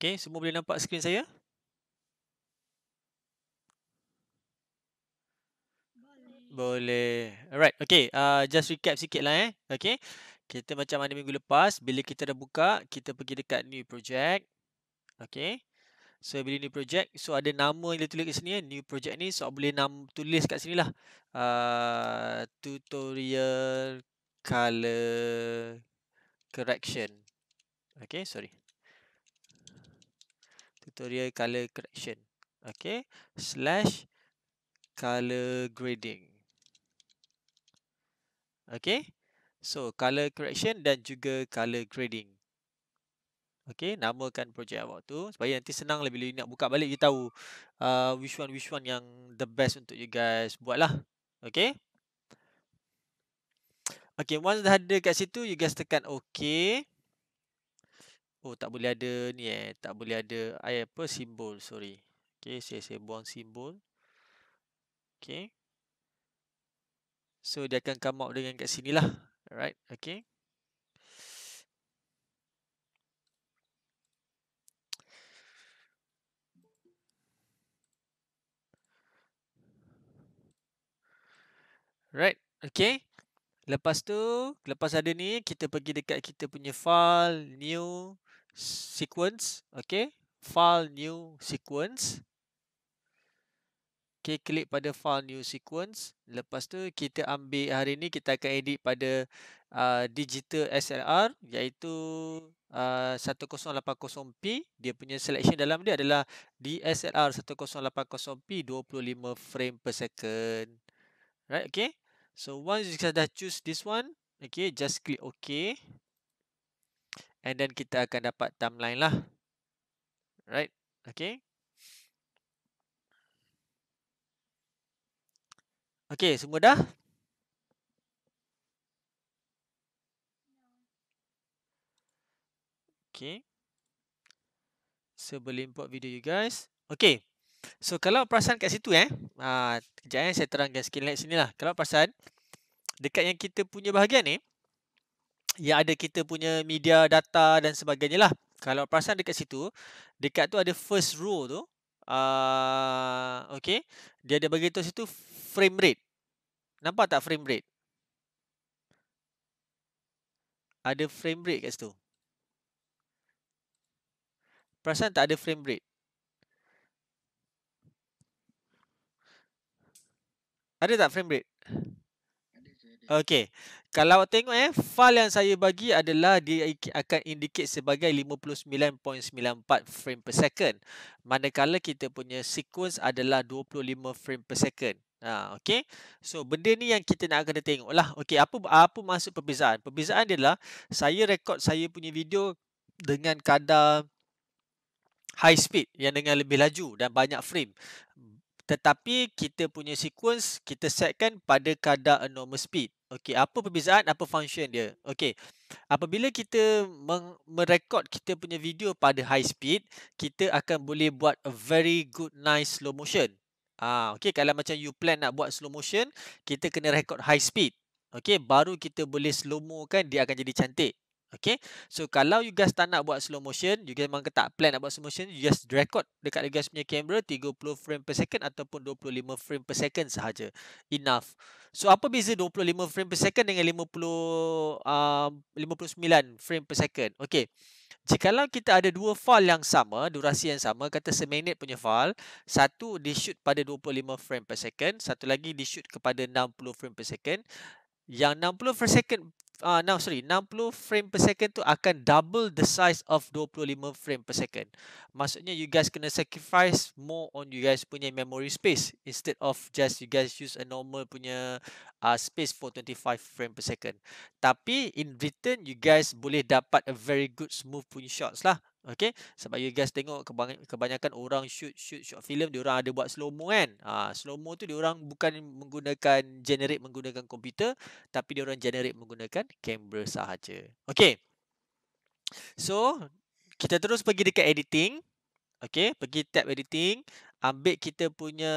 Okey, semua boleh nampak skrin saya? Boleh. Alright, okey. Uh, just recap sikit lah eh. Okey. Kita macam mana minggu lepas, bila kita dah buka, kita pergi dekat new project. Okey. So, bila new project, so ada nama yang dia tulis kat sini. Eh. New project ni, so boleh nam tulis kat sini lah. Uh, tutorial color correction. Okey, sorry tutorial color correction okey slash color grading okey so color correction dan juga color grading okey namakan projek awak tu supaya nanti senang lebih-lebih lah nak buka balik you tahu uh, which one which one yang the best untuk you guys buatlah okey Okay, once dah ada kat situ you guys tekan okey Oh tak boleh ada ni eh Tak boleh ada I apa simbol sorry Okay saya, saya buang simbol Okay So dia akan come out dengan kat sini lah Alright okay Right, okay. Lepas tu, lepas ada ni, kita pergi dekat kita punya file, new sequence okey file new sequence okey klik pada file new sequence lepas tu kita ambil hari ni kita akan edit pada uh, digital SLR iaitu uh, 1080p dia punya selection dalam dia adalah DSLR 1080p 25 frame per second right okey so once you sudah choose this one okey just click okey and then kita akan dapat timeline lah. Right? Okay. Okay, semua dah? Okay. So, boleh import video you guys. Okay. So, kalau perasan kat situ eh. Uh, eh, saya terangkan skin light sini lah. Kalau perasan, dekat yang kita punya bahagian ni, eh, yang ada kita punya media data dan sebagainya lah. Kalau perasan dekat situ, dekat tu ada first rule tu. Uh, okay. Dia ada beritahu situ frame rate. Nampak tak frame rate? Ada frame rate kat situ. Perasan tak ada frame rate? Ada tak frame rate? Okay. Kalau awak tengok eh, file yang saya bagi adalah dia akan indicate sebagai 59.94 frame per second. Manakala kita punya sequence adalah 25 frame per second. Ha, okay. So, benda ni yang kita nak kena tengok lah. Okay, apa, apa maksud perbezaan? Perbezaan dia adalah saya rekod saya punya video dengan kadar high speed yang dengan lebih laju dan banyak frame tetapi kita punya sequence kita setkan pada kadar normal speed. Okey, apa perbezaan apa function dia? Okey. Apabila kita merekod kita punya video pada high speed, kita akan boleh buat a very good nice slow motion. Ah, okey kalau macam you plan nak buat slow motion, kita kena rekod high speed. Okey, baru kita boleh slow mo kan dia akan jadi cantik. Okay. So, kalau you guys tak nak buat slow motion, you guys memang tak plan nak buat slow motion, you just record dekat you guys punya camera 30 frame per second ataupun 25 frame per second sahaja. Enough. So, apa beza 25 frame per second dengan 50, uh, 59 frame per second? Okay. Jikalau kita ada dua file yang sama, durasi yang sama, kata seminit punya file, satu di shoot pada 25 frame per second, satu lagi di shoot kepada 60 frame per second, yang 60 per second ah uh, now sorry 60 frame per second tu akan double the size of 25 frame per second maksudnya you guys kena sacrifice more on you guys punya memory space instead of just you guys use a normal punya ah uh, space for 25 frame per second tapi in return you guys boleh dapat a very good smooth punya shots lah Okay Sebab you guys tengok Kebanyakan orang shoot Shoot short film Diorang ada buat slow-mo kan ha, Slow-mo tu diorang Bukan menggunakan Generate menggunakan komputer Tapi diorang generate Menggunakan camera sahaja Okay So Kita terus pergi dekat editing Okay Pergi tab editing Ambil kita punya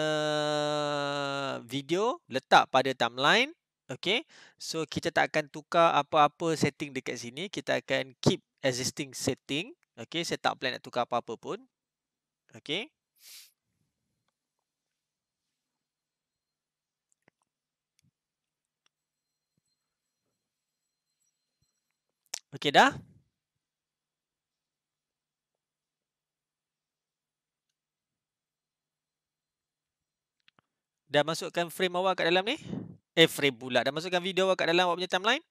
Video Letak pada timeline Okay So kita tak akan tukar Apa-apa setting dekat sini Kita akan keep Existing setting Okay, saya tak plan nak tukar apa-apa pun. Okay. Okay dah. Dah masukkan frame awak kat dalam ni. Eh frame pula. Dah masukkan video awak kat dalam awak punya timeline.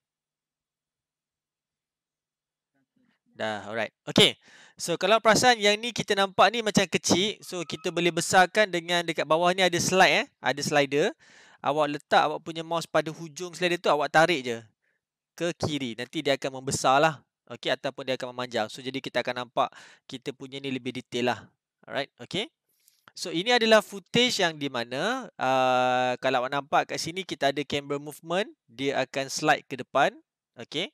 Dah, alright. Okay. So, kalau perasan yang ni kita nampak ni macam kecil. So, kita boleh besarkan dengan dekat bawah ni ada slide eh. Ada slider. Awak letak awak punya mouse pada hujung slider tu, awak tarik je. Ke kiri. Nanti dia akan membesar lah. Okay. Ataupun dia akan memanjang. So, jadi kita akan nampak kita punya ni lebih detail lah. Alright. Okay. So, ini adalah footage yang di mana uh, kalau awak nampak kat sini kita ada camera movement. Dia akan slide ke depan. Okay.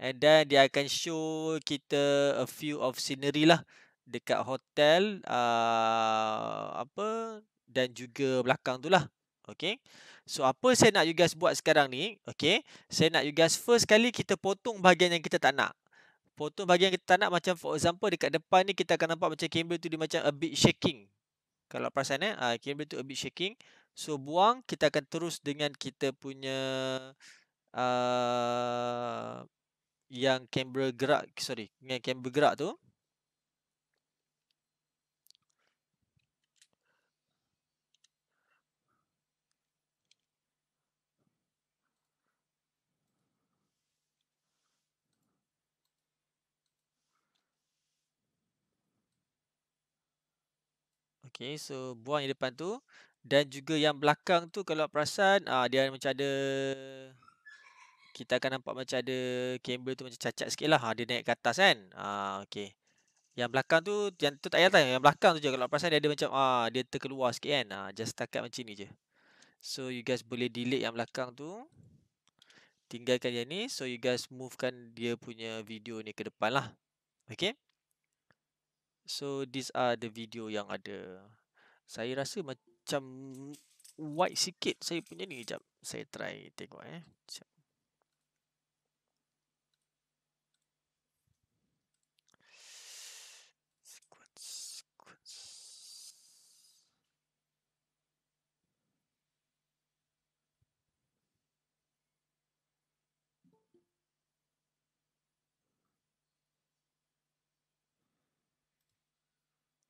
And then dia akan show kita a few of scenery lah dekat hotel uh, apa dan juga belakang tu lah. Okay. So apa saya nak you guys buat sekarang ni? Okay. Saya nak you guys first kali kita potong bahagian yang kita tak nak. Potong bahagian yang kita tak nak macam for example dekat depan ni kita akan nampak macam camera tu dia macam a bit shaking. Kalau perasan eh, uh, ah, camera tu a bit shaking. So buang kita akan terus dengan kita punya uh, yang kamera gerak sorry dengan kamera gerak tu Okay, so buang yang depan tu dan juga yang belakang tu kalau perasan ah dia macam ada kita akan nampak macam ada camber tu macam cacat sikit lah. Ha, dia naik ke atas kan. Ha, ah, okay. Yang belakang tu, yang tu tak payah Yang belakang tu je. Kalau perasan dia ada macam ha, dia terkeluar sikit kan. Ha, just setakat macam ni je. So you guys boleh delete yang belakang tu. Tinggalkan yang ni. So you guys movekan dia punya video ni ke depan lah. Okay. So these are the video yang ada. Saya rasa macam white sikit saya punya ni. Sekejap saya try tengok eh.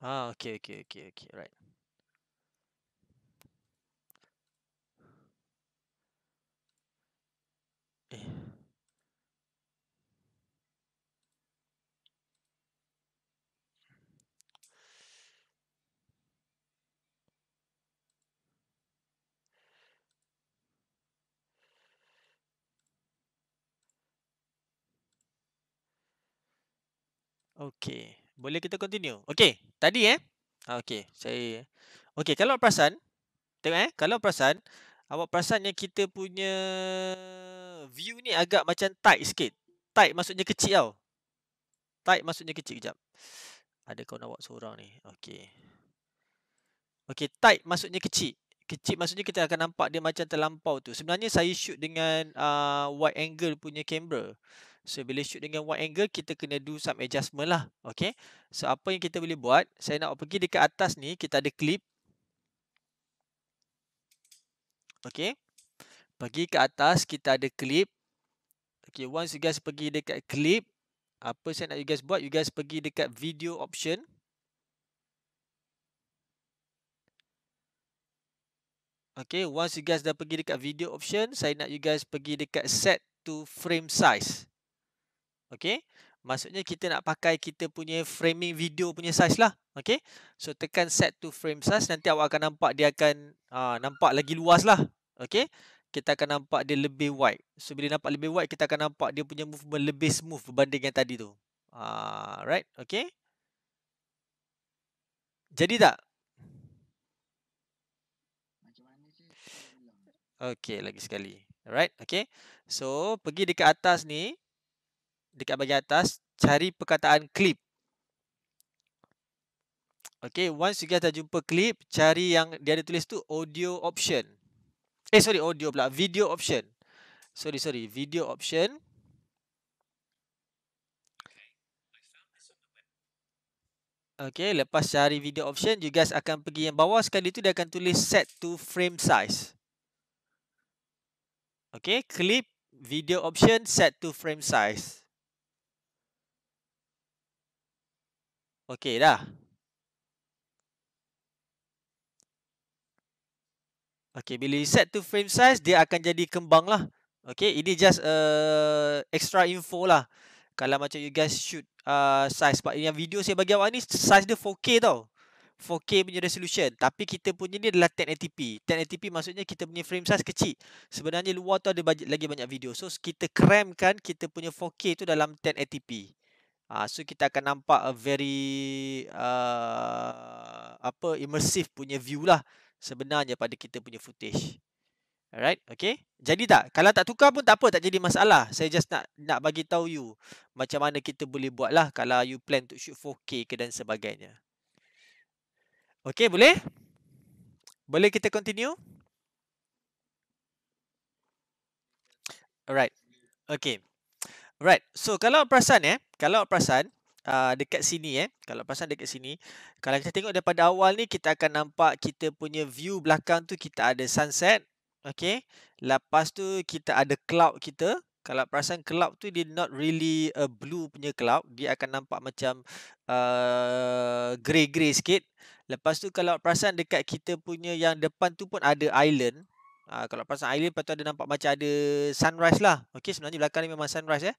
ah okay okay okay okay right eh, Okay, boleh kita continue? Okay. Tadi eh. Ah, okey, saya Okey, kalau perasan, tengok eh, kalau perasan, awak perasan yang kita punya view ni agak macam tight sikit. Tight maksudnya kecil tau. Tight maksudnya kecil kejap. Ada kau nak seorang ni. Okey. Okey, tight maksudnya kecil. Kecil maksudnya kita akan nampak dia macam terlampau tu. Sebenarnya saya shoot dengan uh, wide angle punya kamera. So bila shoot dengan wide angle kita kena do some adjustment lah. Okay. So apa yang kita boleh buat. Saya nak pergi dekat atas ni. Kita ada clip. Okay. Pergi ke atas kita ada clip. Okay. Once you guys pergi dekat clip. Apa saya nak you guys buat. You guys pergi dekat video option. Okay, once you guys dah pergi dekat video option, saya nak you guys pergi dekat set to frame size. Okey. Maksudnya kita nak pakai kita punya framing video punya size lah. Okey. So tekan set to frame size nanti awak akan nampak dia akan aa, ha, nampak lagi luas lah. Okey. Kita akan nampak dia lebih wide. So bila nampak lebih wide kita akan nampak dia punya movement lebih smooth berbanding yang tadi tu. Alright. Ha, okey. Jadi tak? Okey, lagi sekali. Alright, okey. So, pergi dekat atas ni dekat bahagian atas cari perkataan clip. Okay, once you guys dah jumpa clip, cari yang dia ada tulis tu audio option. Eh sorry, audio pula, video option. Sorry, sorry, video option. Okay, lepas cari video option, you guys akan pergi yang bawah sekali tu dia akan tulis set to frame size. Okay, clip, video option, set to frame size. Okey dah. Okey bila set to frame size dia akan jadi kembang lah. Okey ini just uh, extra info lah. Kalau macam you guys shoot uh, size pak yang video saya bagi awak ni size dia 4K tau. 4K punya resolution Tapi kita punya ni adalah 1080p 1080p maksudnya kita punya frame size kecil Sebenarnya luar tu ada lagi banyak video So kita kremkan kita punya 4K tu dalam 1080p Uh, so kita akan nampak a very uh, apa immersive punya view lah sebenarnya pada kita punya footage. Alright, okay. Jadi tak, kalau tak tukar pun tak apa, tak jadi masalah. Saya just nak nak bagi tahu you macam mana kita boleh buat lah kalau you plan to shoot 4K ke dan sebagainya. Okay, boleh? Boleh kita continue? Alright, okay. Alright, so kalau perasan eh, kalau perasan uh, dekat sini eh, kalau perasan dekat sini, kalau kita tengok daripada awal ni kita akan nampak kita punya view belakang tu kita ada sunset, okay. Lepas tu kita ada cloud kita. Kalau perasan cloud tu dia not really a blue punya cloud, dia akan nampak macam uh, grey-grey sikit. Lepas tu kalau perasan dekat kita punya yang depan tu pun ada island, Uh, kalau pasang eyelid patut ada nampak macam ada sunrise lah. Okey sebenarnya belakang ni memang sunrise ya. Eh?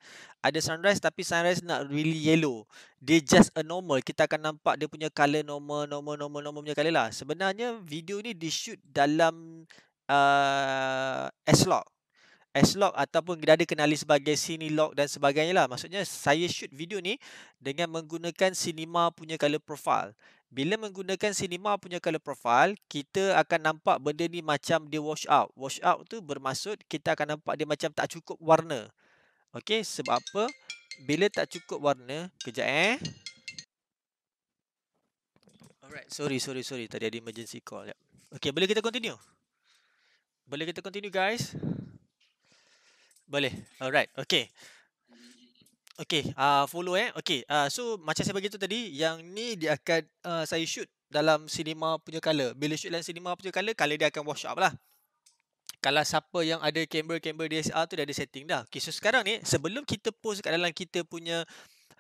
Ada sunrise tapi sunrise nak really yellow. Dia just a normal. Kita akan nampak dia punya color normal, normal, normal, normal punya color lah. Sebenarnya video ni di shoot dalam uh, ah, S-Log. S-Log ataupun dia ada kenali sebagai Cine Log dan sebagainya lah. Maksudnya saya shoot video ni dengan menggunakan cinema punya color profile bila menggunakan cinema punya color profile, kita akan nampak benda ni macam dia wash out. Wash out tu bermaksud kita akan nampak dia macam tak cukup warna. Okey, sebab apa? Bila tak cukup warna, kejap eh. Alright, sorry, sorry, sorry. Tadi ada emergency call. Yep. Okey, boleh kita continue? Boleh kita continue guys? Boleh. Alright, okey. Okay, uh, ah, follow eh. Okay, uh, ah, so macam saya beritahu tadi, yang ni dia akan uh, saya shoot dalam cinema punya color. Bila shoot dalam cinema punya color, color dia akan wash up lah. Kalau siapa yang ada camera-camera DSLR tu dah ada setting dah. Okay, so sekarang ni sebelum kita post kat dalam kita punya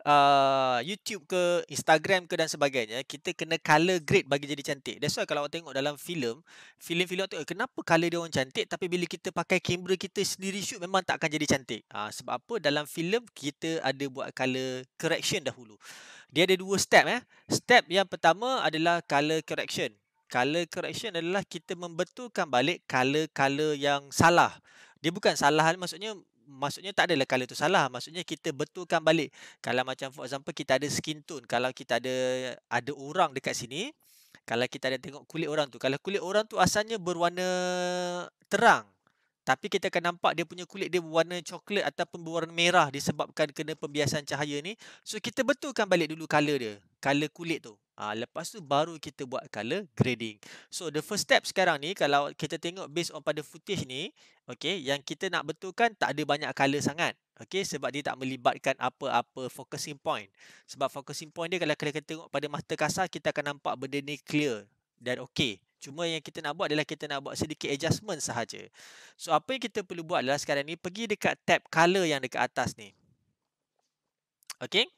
uh, YouTube ke Instagram ke dan sebagainya kita kena color grade bagi jadi cantik that's why kalau awak tengok dalam filem filem film tu eh, kenapa color dia orang cantik tapi bila kita pakai kamera kita sendiri shoot memang tak akan jadi cantik uh, sebab apa dalam filem kita ada buat color correction dahulu dia ada dua step eh step yang pertama adalah color correction color correction adalah kita membetulkan balik color-color yang salah dia bukan salah maksudnya maksudnya tak adalah kalau tu salah maksudnya kita betulkan balik kalau macam for example kita ada skin tone kalau kita ada ada orang dekat sini kalau kita ada tengok kulit orang tu kalau kulit orang tu asalnya berwarna terang tapi kita akan nampak dia punya kulit dia berwarna coklat ataupun berwarna merah disebabkan kena pembiasan cahaya ni so kita betulkan balik dulu color dia color kulit tu Ha, lepas tu baru kita buat color grading. So the first step sekarang ni kalau kita tengok based on pada footage ni. Okay yang kita nak betulkan tak ada banyak color sangat. Okay sebab dia tak melibatkan apa-apa focusing point. Sebab focusing point dia kalau kita tengok pada mata kasar kita akan nampak benda ni clear dan okay. Cuma yang kita nak buat adalah kita nak buat sedikit adjustment sahaja. So apa yang kita perlu buat adalah sekarang ni pergi dekat tab color yang dekat atas ni. Okay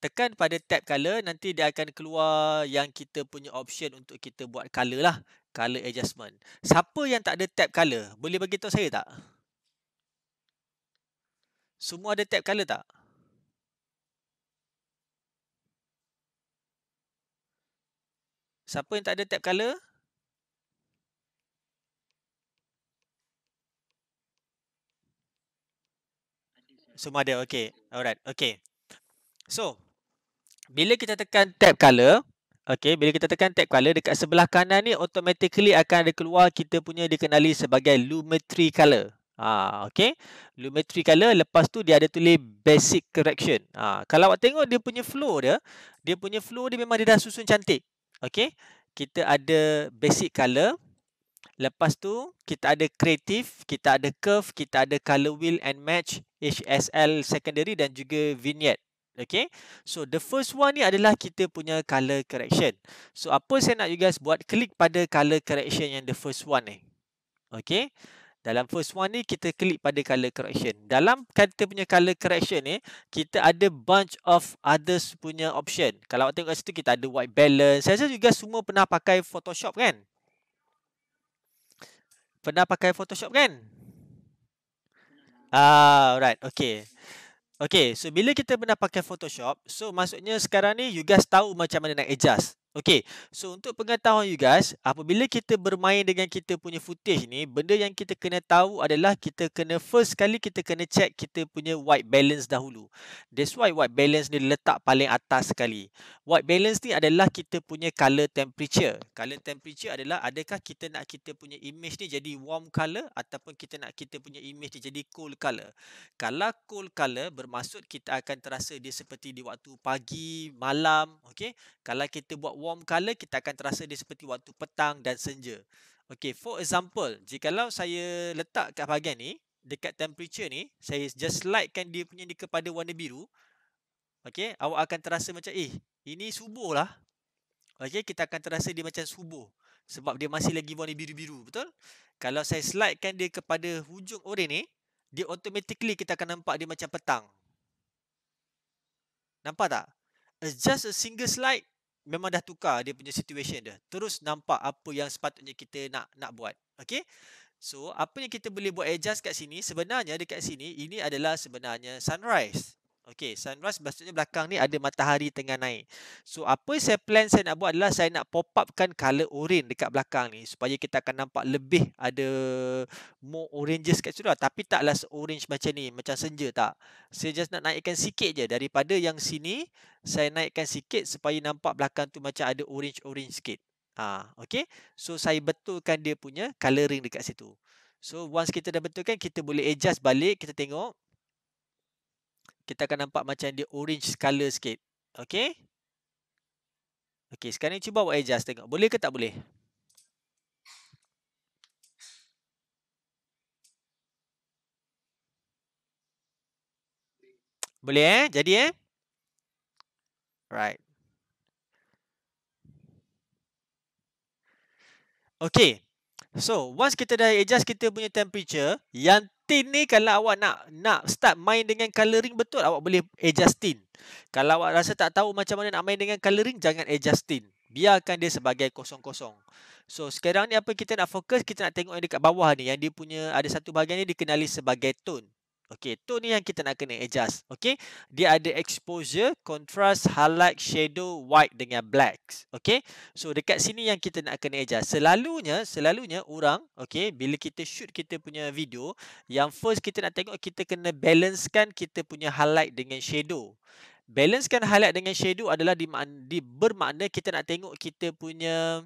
tekan pada tab color nanti dia akan keluar yang kita punya option untuk kita buat color lah color adjustment siapa yang tak ada tab color boleh bagi tahu saya tak semua ada tab color tak siapa yang tak ada tab color semua ada Okay, alright okay. so bila kita tekan tab color okey bila kita tekan tab color dekat sebelah kanan ni automatically akan ada keluar kita punya dikenali sebagai lumetri color ha okey lumetri color lepas tu dia ada tulis basic correction ha kalau awak tengok dia punya flow dia dia punya flow dia memang dia dah susun cantik okey kita ada basic color lepas tu kita ada creative kita ada curve kita ada color wheel and match HSL secondary dan juga vignette Okay. So, the first one ni adalah kita punya color correction. So, apa saya nak you guys buat? Klik pada color correction yang the first one ni. Okay. Dalam first one ni, kita klik pada color correction. Dalam kita punya color correction ni, kita ada bunch of others punya option. Kalau awak tengok situ, kita ada white balance. Saya rasa you guys semua pernah pakai Photoshop kan? Pernah pakai Photoshop kan? Ah, alright. Okay. Okay, so bila kita pernah pakai Photoshop, so maksudnya sekarang ni you guys tahu macam mana nak adjust. Okay, so untuk pengetahuan you guys, apabila kita bermain dengan kita punya footage ni, benda yang kita kena tahu adalah kita kena first kali kita kena check kita punya white balance dahulu. That's why white balance ni letak paling atas sekali. White balance ni adalah kita punya color temperature. Color temperature adalah adakah kita nak kita punya image ni jadi warm color ataupun kita nak kita punya image ni jadi cool color. Kalau cool color bermaksud kita akan terasa dia seperti di waktu pagi, malam, okay? Kalau kita buat warm colour kita akan terasa dia seperti waktu petang dan senja. Okay, for example, jikalau saya letak kat bahagian ni, dekat temperature ni, saya just slidekan dia punya ni kepada warna biru. Okay, awak akan terasa macam, eh, ini subuh lah. Okay, kita akan terasa dia macam subuh. Sebab dia masih lagi warna biru-biru, betul? Kalau saya slidekan dia kepada hujung oren ni, dia automatically kita akan nampak dia macam petang. Nampak tak? It's just a single slide memang dah tukar dia punya situation dia. Terus nampak apa yang sepatutnya kita nak nak buat. Okay? So, apa yang kita boleh buat adjust kat sini, sebenarnya dekat sini, ini adalah sebenarnya sunrise. Okay, sunrise maksudnya belakang ni ada matahari tengah naik. So, apa saya plan saya nak buat adalah saya nak pop upkan colour orange dekat belakang ni supaya kita akan nampak lebih ada more oranges kat situ lah. Tapi taklah orange macam ni, macam senja tak. Saya just nak naikkan sikit je daripada yang sini, saya naikkan sikit supaya nampak belakang tu macam ada orange-orange sikit. Ha, okay, so saya betulkan dia punya colouring dekat situ. So, once kita dah betulkan, kita boleh adjust balik, kita tengok kita akan nampak macam dia orange color sikit. Okay. Okay, sekarang cuba buat adjust tengok. Boleh ke tak boleh? Boleh eh? Jadi eh? Right. Okay. So, once kita dah adjust kita punya temperature, yang tint ni kalau awak nak nak start main dengan coloring betul awak boleh adjustin. Eh, kalau awak rasa tak tahu macam mana nak main dengan coloring jangan adjustin. Eh, Biarkan dia sebagai kosong-kosong. So sekarang ni apa kita nak fokus kita nak tengok yang dekat bawah ni yang dia punya ada satu bahagian ni dikenali sebagai tone. Okay, tu ni yang kita nak kena adjust. Okay, dia ada exposure, contrast, highlight, shadow, white dengan blacks. Okay, so dekat sini yang kita nak kena adjust. Selalunya, selalunya orang, okay, bila kita shoot kita punya video, yang first kita nak tengok, kita kena balancekan kita punya highlight dengan shadow. Balancekan highlight dengan shadow adalah di, di bermakna kita nak tengok kita punya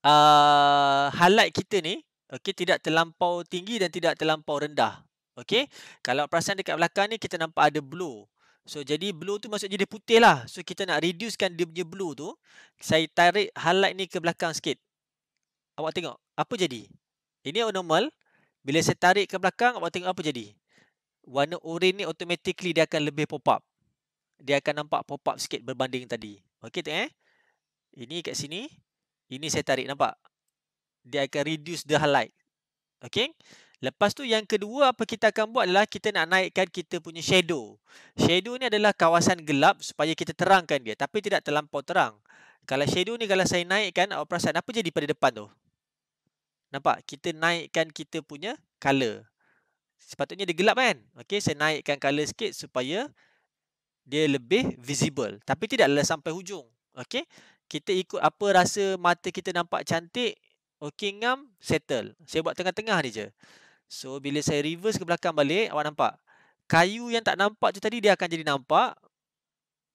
uh, highlight kita ni, okay, tidak terlampau tinggi dan tidak terlampau rendah. Okay, Kalau perasan dekat belakang ni kita nampak ada blue. So jadi blue tu maksudnya dia putih lah. So kita nak reducekan dia punya blue tu. Saya tarik highlight ni ke belakang sikit. Awak tengok. Apa jadi? Ini normal. Bila saya tarik ke belakang, awak tengok apa jadi? Warna orange ni automatically dia akan lebih pop up. Dia akan nampak pop up sikit berbanding tadi. Okay tengok eh. Ini kat sini. Ini saya tarik nampak. Dia akan reduce the highlight. Okay. Lepas tu yang kedua apa kita akan buat adalah kita nak naikkan kita punya shadow. Shadow ni adalah kawasan gelap supaya kita terangkan dia tapi tidak terlampau terang. Kalau shadow ni kalau saya naikkan awak perasan apa jadi pada depan tu? Nampak? Kita naikkan kita punya color. Sepatutnya dia gelap kan? Okey, saya naikkan color sikit supaya dia lebih visible tapi tidaklah sampai hujung. Okey. Kita ikut apa rasa mata kita nampak cantik. Okey, ngam, settle. Saya buat tengah-tengah ni je. So bila saya reverse ke belakang balik Awak nampak Kayu yang tak nampak tu tadi Dia akan jadi nampak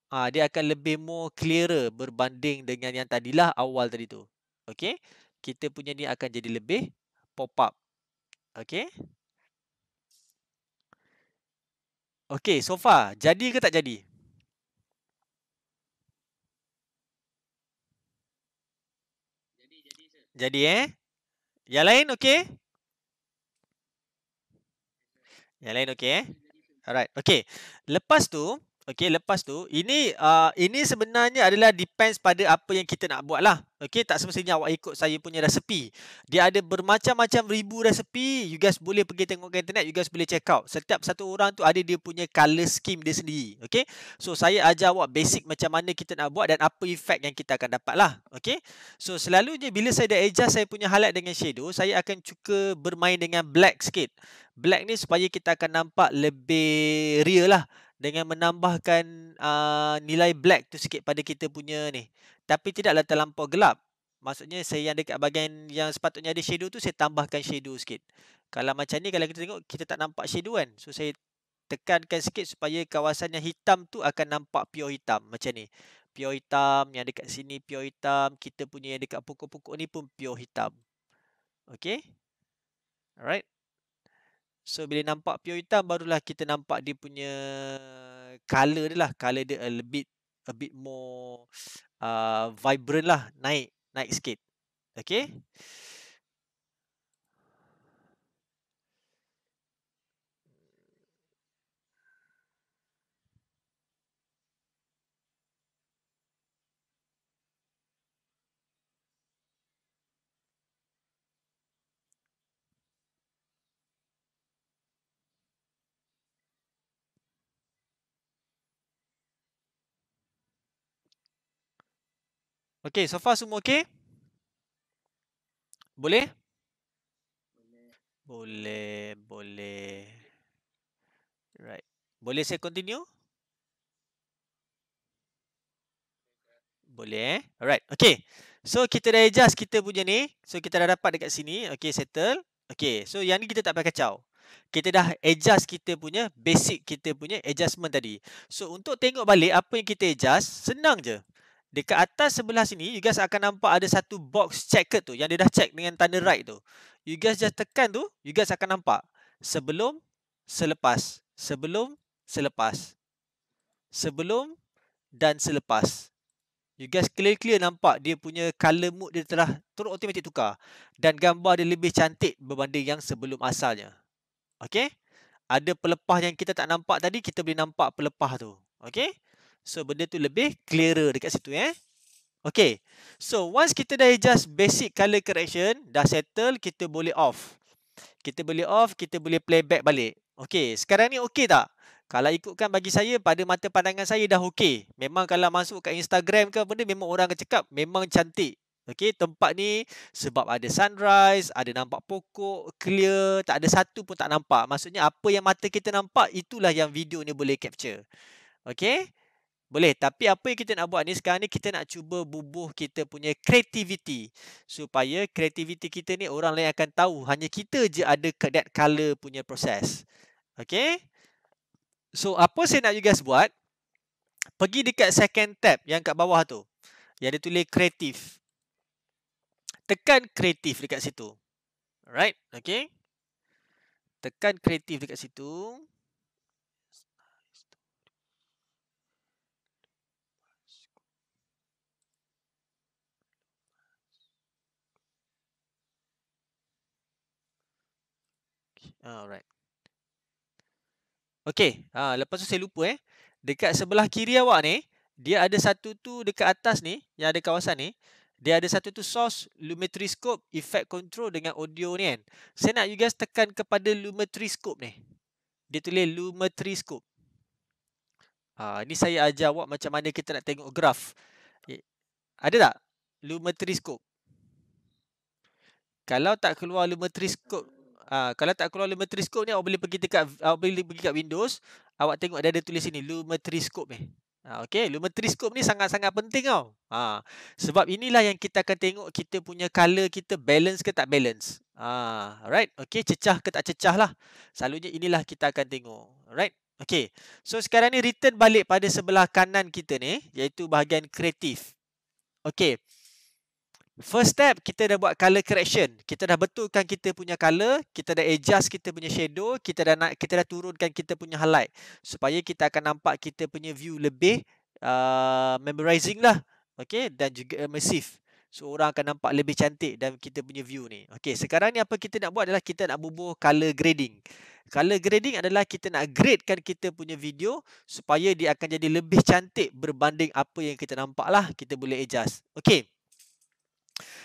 ha, Dia akan lebih more clearer Berbanding dengan yang tadilah awal tadi tu Okay Kita punya ni akan jadi lebih pop up Okay Okay so far Jadi ke tak jadi? Jadi, jadi, jadi eh Yang lain okay? Yang lain okey eh? Alright. Okey. Lepas tu, Okey, lepas tu ini uh, ini sebenarnya adalah depends pada apa yang kita nak buat lah. Okey, tak semestinya awak ikut saya punya resepi. Dia ada bermacam-macam ribu resepi. You guys boleh pergi tengok ke internet. You guys boleh check out. Setiap satu orang tu ada dia punya color scheme dia sendiri. Okey, so saya ajar awak basic macam mana kita nak buat dan apa efek yang kita akan dapat lah. Okey, so selalunya bila saya dah adjust saya punya highlight dengan shadow, saya akan cuka bermain dengan black sikit. Black ni supaya kita akan nampak lebih real lah dengan menambahkan uh, nilai black tu sikit pada kita punya ni. Tapi tidaklah terlampau gelap. Maksudnya saya yang dekat bahagian yang sepatutnya ada shadow tu saya tambahkan shadow sikit. Kalau macam ni kalau kita tengok kita tak nampak shadow kan. So saya tekankan sikit supaya kawasan yang hitam tu akan nampak pure hitam macam ni. Pure hitam yang dekat sini pure hitam, kita punya yang dekat pokok-pokok ni pun pure hitam. Okay? Alright. So bila nampak pure hitam barulah kita nampak dia punya color dia lah. Color dia a bit a bit more uh, vibrant lah. Naik naik sikit. Okay. Okay, so far semua okay. Boleh? Boleh. Boleh, boleh. Right. Boleh saya continue? Boleh eh? Alright. Okay. So, kita dah adjust kita punya ni. So, kita dah dapat dekat sini. Okay, settle. Okay. So, yang ni kita tak payah kacau. Kita dah adjust kita punya basic kita punya adjustment tadi. So, untuk tengok balik apa yang kita adjust, senang je. Dekat atas sebelah sini, you guys akan nampak ada satu box checker tu yang dia dah check dengan tanda right tu. You guys just tekan tu, you guys akan nampak sebelum, selepas, sebelum, selepas, sebelum dan selepas. You guys clear-clear nampak dia punya color mood dia telah turut automatic tukar dan gambar dia lebih cantik berbanding yang sebelum asalnya. Okay? Ada pelepah yang kita tak nampak tadi, kita boleh nampak pelepah tu. Okay? So benda tu lebih clearer dekat situ eh. Okay. So once kita dah adjust basic color correction. Dah settle. Kita boleh off. Kita boleh off. Kita boleh playback balik. Okay. Sekarang ni okay tak? Kalau ikutkan bagi saya. Pada mata pandangan saya dah okay. Memang kalau masuk kat Instagram ke benda. Memang orang akan cakap. Memang cantik. Okay. Tempat ni. Sebab ada sunrise. Ada nampak pokok. Clear. Tak ada satu pun tak nampak. Maksudnya apa yang mata kita nampak. Itulah yang video ni boleh capture. Okay. Boleh. Tapi apa yang kita nak buat ni sekarang ni kita nak cuba bubuh kita punya kreativiti. Supaya kreativiti kita ni orang lain akan tahu. Hanya kita je ada that color punya proses. Okay. So apa saya nak you guys buat. Pergi dekat second tab yang kat bawah tu. Yang dia tulis kreatif. Tekan kreatif dekat situ. Alright. Okay. Tekan kreatif dekat situ. Okay. Alright. Okay. Ha, lepas tu saya lupa eh. Dekat sebelah kiri awak ni. Dia ada satu tu dekat atas ni. Yang ada kawasan ni. Dia ada satu tu source lumetriscope effect control dengan audio ni kan. Saya nak you guys tekan kepada lumetriscope ni. Dia tulis lumetriscope. Ha, ini saya ajar awak macam mana kita nak tengok graf. Eh, ada tak? Lumetriscope. Kalau tak keluar lumetriscope Ah, uh, kalau tak keluar lumetriscope ni awak boleh pergi dekat awak boleh pergi dekat Windows, awak tengok ada ada tulis sini lumetriscope ni. Ha, ah, okay, lumetriscope ni sangat-sangat penting tau ha, Sebab inilah yang kita akan tengok Kita punya color kita balance ke tak balance ha, Alright, okay Cecah ke tak cecah lah Selalunya inilah kita akan tengok Alright, okay So sekarang ni return balik pada sebelah kanan kita ni Iaitu bahagian kreatif Okay First step, kita dah buat color correction. Kita dah betulkan kita punya color. Kita dah adjust kita punya shadow. Kita dah nak, kita dah turunkan kita punya highlight. Supaya kita akan nampak kita punya view lebih uh, memorizing lah. Okay, dan juga immersive. So, orang akan nampak lebih cantik dan kita punya view ni. Okay, sekarang ni apa kita nak buat adalah kita nak bubuh color grading. Color grading adalah kita nak gradekan kita punya video supaya dia akan jadi lebih cantik berbanding apa yang kita nampak lah. Kita boleh adjust. Okay.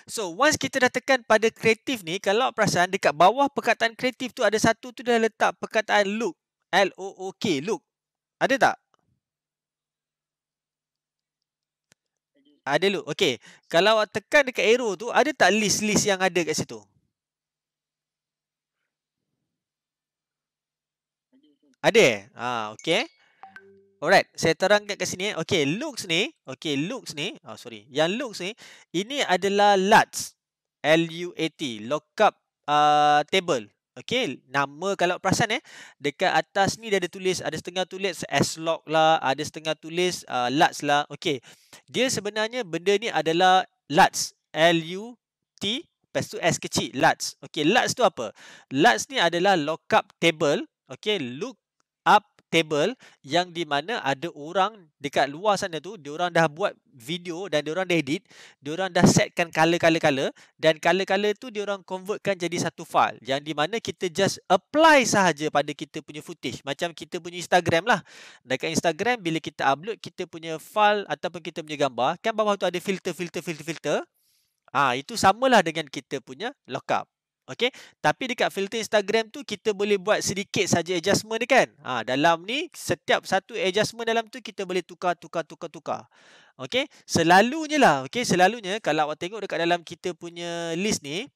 So once kita dah tekan pada kreatif ni Kalau perasan dekat bawah perkataan kreatif tu Ada satu tu dah letak perkataan look L-O-O-K Look Ada tak? Ada look Okay Kalau awak tekan dekat arrow tu Ada tak list-list yang ada kat situ? Ada? Ah, okay Alright, saya terangkan kat sini. Eh. Okay, looks ni. Okay, looks ni. Oh, sorry. Yang looks ni, ini adalah LUTs. L-U-A-T. Lookup uh, table. Okay, nama kalau perasan eh. Dekat atas ni dia ada tulis. Ada setengah tulis s lock lah. Ada setengah tulis uh, LUTs lah. Okay. Dia sebenarnya benda ni adalah LUTs. L-U-T. Lepas tu S kecil. LUTs. Okay, LUTs tu apa? LUTs ni adalah lookup table. Okay, look table yang di mana ada orang dekat luar sana tu dia orang dah buat video dan dia orang dah edit dia orang dah setkan color-color dan color-color tu dia orang convertkan jadi satu file yang di mana kita just apply sahaja pada kita punya footage macam kita punya Instagram lah dekat Instagram bila kita upload kita punya file ataupun kita punya gambar kan bawah tu ada filter filter filter filter ah ha, itu samalah dengan kita punya lockup Okay. Tapi dekat filter Instagram tu kita boleh buat sedikit saja adjustment dia kan. Ha, dalam ni setiap satu adjustment dalam tu kita boleh tukar, tukar, tukar, tukar. Okay. Selalunya lah. Okay. Selalunya kalau awak tengok dekat dalam kita punya list ni.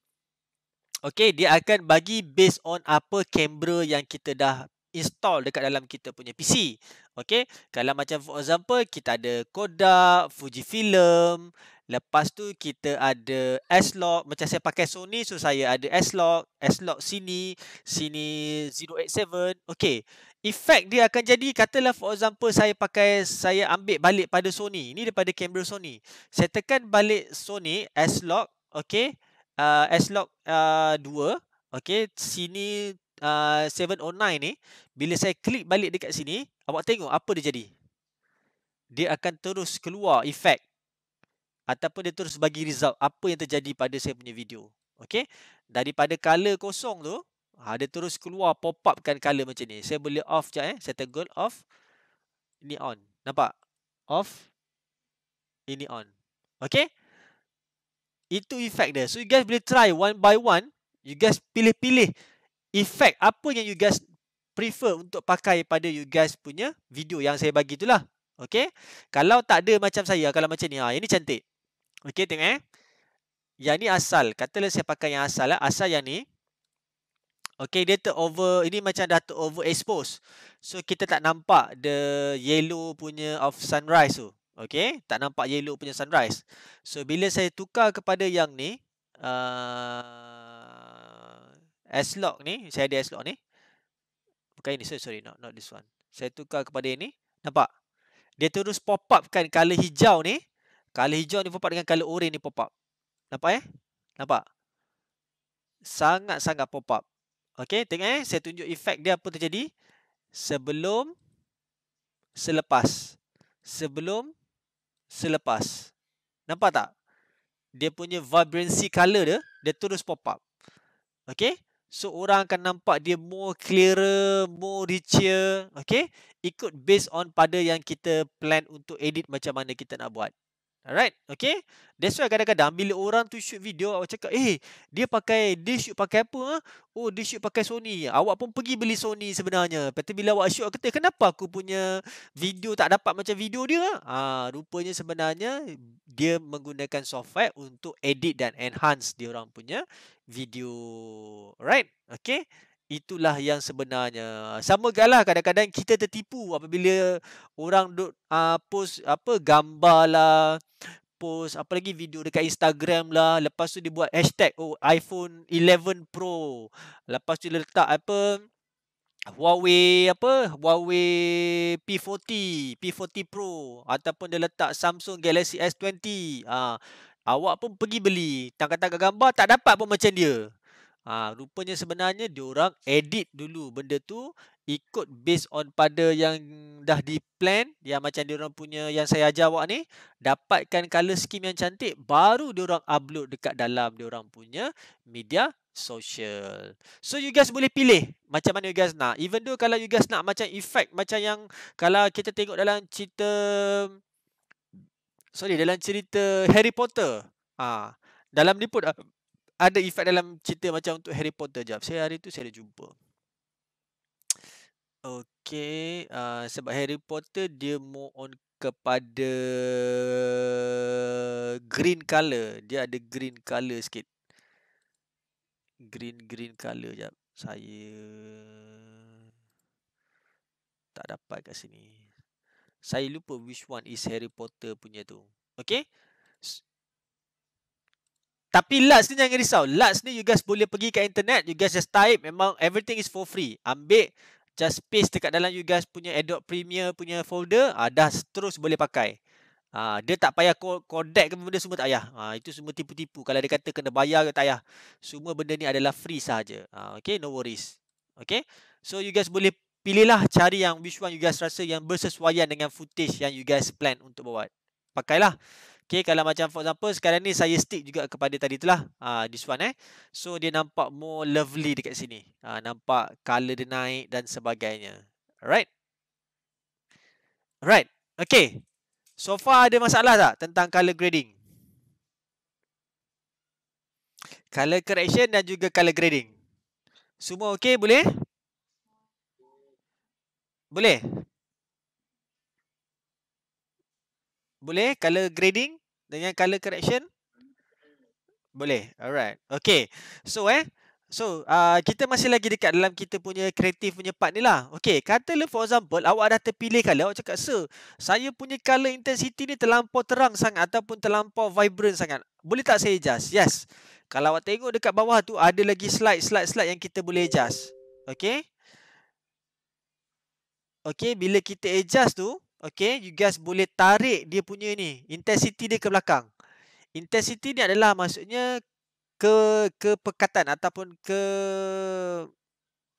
Okay. Dia akan bagi based on apa kamera yang kita dah install dekat dalam kita punya PC. Okay, kalau macam for example kita ada Kodak, Fuji Film, lepas tu kita ada S-Log, macam saya pakai Sony so saya ada S-Log, S-Log sini, sini 087. Okay, Efek dia akan jadi katalah for example saya pakai saya ambil balik pada Sony. Ini daripada kamera Sony. Saya tekan balik Sony S-Log, okay, Uh, ah, S-Log uh, ah, 2. Okey, sini uh, 709 ni bila saya klik balik dekat sini awak tengok apa dia jadi dia akan terus keluar efek ataupun dia terus bagi result apa yang terjadi pada saya punya video okay? daripada color kosong tu ha, dia terus keluar pop up kan color macam ni saya boleh off je eh saya toggle off ini on nampak off ini on okay? itu efek dia so you guys boleh try one by one you guys pilih-pilih effect apa yang you guys prefer untuk pakai pada you guys punya video yang saya bagi tu lah, Okay. Kalau tak ada macam saya, kalau macam ni. Ha, ini cantik. Okay, tengok eh. Yang ni asal. Katalah saya pakai yang asal. Lah. Asal yang ni. Okay, dia ter over. Ini macam dah ter over expose. So, kita tak nampak the yellow punya of sunrise tu. Okay. Tak nampak yellow punya sunrise. So, bila saya tukar kepada yang ni. Uh, S lock ni, saya ada S lock ni. Bukan ini, sorry, sorry not, not this one. Saya tukar kepada ini. Nampak? Dia terus pop up kan color hijau ni. Color hijau ni pop up dengan color orange ni pop up. Nampak eh? Nampak? Sangat-sangat pop up. Okay, tengok eh. Saya tunjuk efek dia apa terjadi. Sebelum, selepas. Sebelum, selepas. Nampak tak? Dia punya vibrancy color dia, dia terus pop up. Okay? So orang akan nampak dia more clearer, more richer. Okay. Ikut based on pada yang kita plan untuk edit macam mana kita nak buat. Alright. Okay. That's why kadang-kadang bila orang tu shoot video awak cakap, "Eh, dia pakai dia shoot pakai apa?" Ha? Oh, dia shoot pakai Sony. Awak pun pergi beli Sony sebenarnya. Lepas bila awak shoot kata, "Kenapa aku punya video tak dapat macam video dia?" Ha? rupanya sebenarnya dia menggunakan software untuk edit dan enhance dia orang punya video. Right? Okay? Itulah yang sebenarnya. Sama galah kadang-kadang kita tertipu apabila orang duk uh, post apa gambar lah, post apalagi video dekat Instagram lah lepas tu dia buat hashtag oh iPhone 11 Pro lepas tu dia letak apa Huawei apa Huawei P40 P40 Pro ataupun dia letak Samsung Galaxy S20 ha, awak pun pergi beli tangkap-tangkap gambar tak dapat pun macam dia Ha, rupanya sebenarnya diorang edit dulu benda tu ikut based on pada yang dah di plan yang macam dia orang punya yang saya ajar awak ni dapatkan color scheme yang cantik baru dia orang upload dekat dalam dia orang punya media social. So you guys boleh pilih macam mana you guys nak. Even though kalau you guys nak macam effect macam yang kalau kita tengok dalam cerita sorry dalam cerita Harry Potter. Ah, ha, dalam ni pun ada effect dalam cerita macam untuk Harry Potter jap. Saya hari tu saya ada jumpa. Okay, uh, ah, sebab Harry Potter dia more on kepada green color. Dia ada green color sikit. Green, green color jap. Saya tak dapat kat sini. Saya lupa which one is Harry Potter punya tu. Okay. Tapi last ni jangan risau. Last ni you guys boleh pergi ke internet. You guys just type. Memang everything is for free. Ambil just paste dekat dalam you guys punya Adobe Premiere punya folder ah dah terus boleh pakai. Ah dia tak payah codec ke benda semua tak payah. Ah itu semua tipu-tipu. Kalau dia kata kena bayar ke tak payah. Semua benda ni adalah free saja. Ah okay, no worries. Okay, So you guys boleh pilihlah cari yang which one you guys rasa yang bersesuaian dengan footage yang you guys plan untuk buat. Pakailah. Okay, kalau macam for example sekarang ni saya stick juga kepada tadi itulah. Ah ha, uh, this one eh. So dia nampak more lovely dekat sini. Ah nampak color dia naik dan sebagainya. Alright. Alright. Okay. So far ada masalah tak tentang color grading? Color correction dan juga color grading. Semua okay boleh? Boleh? Boleh color grading? dengan color correction boleh alright okay so eh so uh, kita masih lagi dekat dalam kita punya kreatif punya part ni lah okay katalah for example awak dah terpilih color awak cakap sir saya punya color intensity ni terlampau terang sangat ataupun terlampau vibrant sangat boleh tak saya adjust yes kalau awak tengok dekat bawah tu ada lagi slide slide slide yang kita boleh adjust okay okay bila kita adjust tu Okay, you guys boleh tarik dia punya ni intensity dia ke belakang. Intensity ni adalah maksudnya ke kepekatan ataupun ke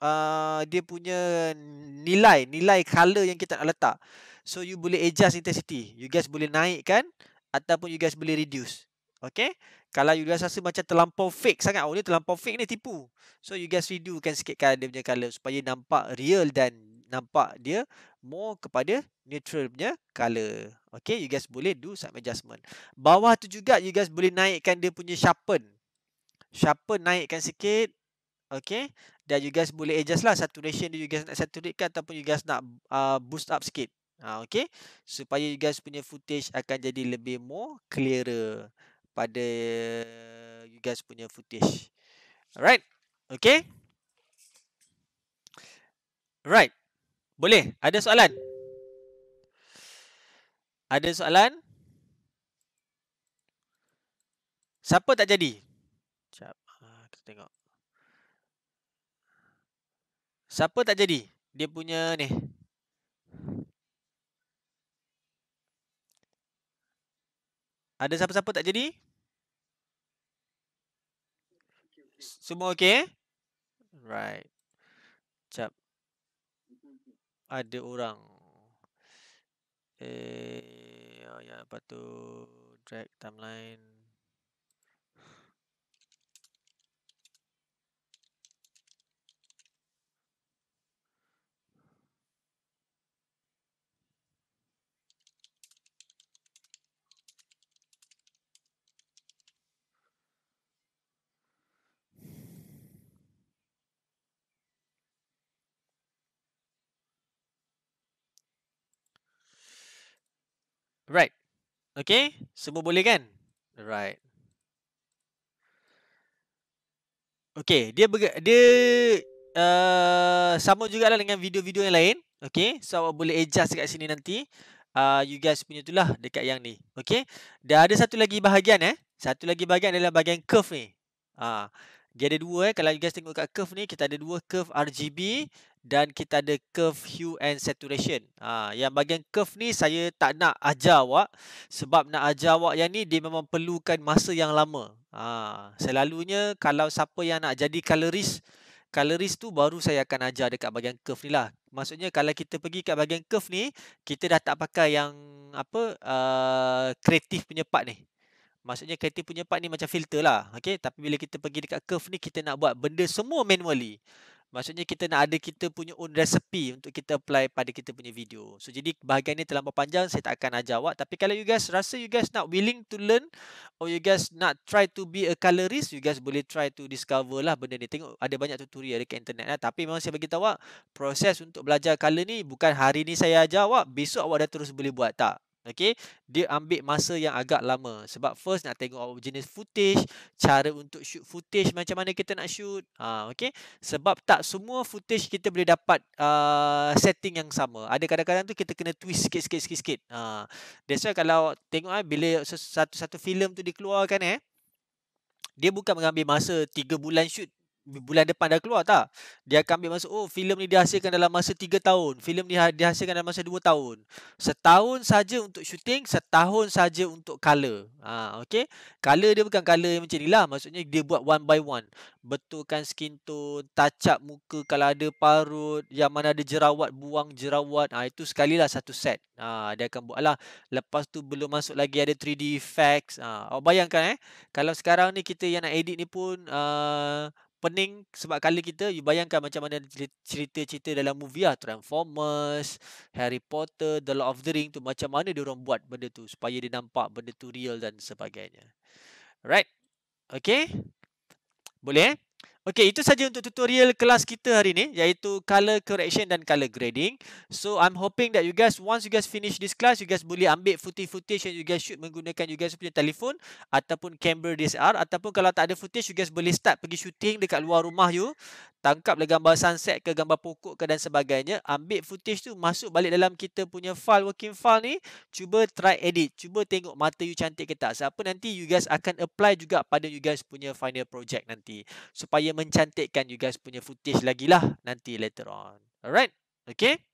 uh, dia punya nilai nilai color yang kita nak letak. So you boleh adjust intensity. You guys boleh naikkan ataupun you guys boleh reduce. Okay. Kalau you guys rasa macam terlampau fake sangat. Oh ni terlampau fake ni tipu. So you guys redo kan sikit kan dia punya color. Supaya nampak real dan nampak dia more kepada neutral punya color. Okay, you guys boleh do some adjustment. Bawah tu juga you guys boleh naikkan dia punya sharpen. Sharpen naikkan sikit. Okay. Dan you guys boleh adjust lah saturation dia you guys nak saturatekan ataupun you guys nak uh, boost up sikit. Ha, okay. Supaya you guys punya footage akan jadi lebih more clearer pada you guys punya footage. Alright. Okay. Alright. Boleh? Ada soalan? Ada soalan? Siapa tak jadi? Sekejap. Ah, kita tengok. Siapa tak jadi? Dia punya ni. Ada siapa-siapa tak jadi? Semua okey? Right ada orang eh oh ya, ya patu drag timeline Okay, semua boleh kan? Right. Okay, dia dia uh, sama juga lah dengan video-video yang lain. Okay, so awak boleh adjust dekat sini nanti. Uh, you guys punya tu lah dekat yang ni. Okay, dia ada satu lagi bahagian eh. Satu lagi bahagian adalah bahagian curve ni. Uh, dia ada dua eh. Kalau you guys tengok kat curve ni, kita ada dua curve RGB dan kita ada curve hue and saturation. Ha, yang bahagian curve ni saya tak nak ajar awak sebab nak ajar awak yang ni dia memang perlukan masa yang lama. Ha, selalunya kalau siapa yang nak jadi colorist, colorist tu baru saya akan ajar dekat bahagian curve ni lah. Maksudnya kalau kita pergi kat bahagian curve ni, kita dah tak pakai yang apa eh, kreatif punya part ni. Maksudnya kreatif punya part ni macam filter lah. Okay? Tapi bila kita pergi dekat curve ni, kita nak buat benda semua manually. Maksudnya kita nak ada kita punya own recipe untuk kita apply pada kita punya video. So jadi bahagian ni terlalu panjang saya tak akan ajar awak tapi kalau you guys rasa you guys nak willing to learn or you guys nak try to be a colorist you guys boleh try to discover lah benda ni. Tengok ada banyak tutorial dekat internet lah tapi memang saya bagi tahu awak proses untuk belajar color ni bukan hari ni saya ajar awak besok awak dah terus boleh buat tak. Okay, dia ambil masa yang agak lama Sebab first nak tengok jenis footage Cara untuk shoot footage Macam mana kita nak shoot ha, okay? Sebab tak semua footage kita boleh dapat uh, Setting yang sama Ada kadang-kadang tu kita kena twist sikit-sikit sikit, sikit, sikit, ha, That's why kalau tengok eh, Bila satu-satu filem tu dikeluarkan eh, Dia bukan mengambil masa 3 bulan shoot bulan depan dah keluar tak? Dia akan ambil masa, oh filem ni dihasilkan dalam masa 3 tahun. Filem ni dihasilkan dalam masa 2 tahun. Setahun saja untuk syuting, setahun saja untuk color. Ha, okay? Color dia bukan color yang macam ni lah. Maksudnya dia buat one by one. Betulkan skin tone, touch up muka kalau ada parut, yang mana ada jerawat, buang jerawat. Ha, itu sekali lah satu set. Ha, dia akan buat lah. Lepas tu belum masuk lagi ada 3D effects. Ha, awak bayangkan eh. Kalau sekarang ni kita yang nak edit ni pun... Uh, pening sebab kali kita you bayangkan macam mana cerita-cerita dalam movie ah, Transformers, Harry Potter, The Lord of the Ring tu macam mana dia orang buat benda tu supaya dia nampak benda tu real dan sebagainya. Right? Okay? Boleh eh? Okey, itu saja untuk tutorial kelas kita hari ini iaitu color correction dan color grading. So I'm hoping that you guys once you guys finish this class, you guys boleh ambil footage-footage yang you guys shoot menggunakan you guys punya telefon ataupun camera DSLR ataupun kalau tak ada footage you guys boleh start pergi shooting dekat luar rumah you tangkaplah gambar sunset ke gambar pokok ke dan sebagainya ambil footage tu masuk balik dalam kita punya file working file ni cuba try edit cuba tengok mata you cantik ke tak siapa nanti you guys akan apply juga pada you guys punya final project nanti supaya mencantikkan you guys punya footage lagi lah nanti later on alright okay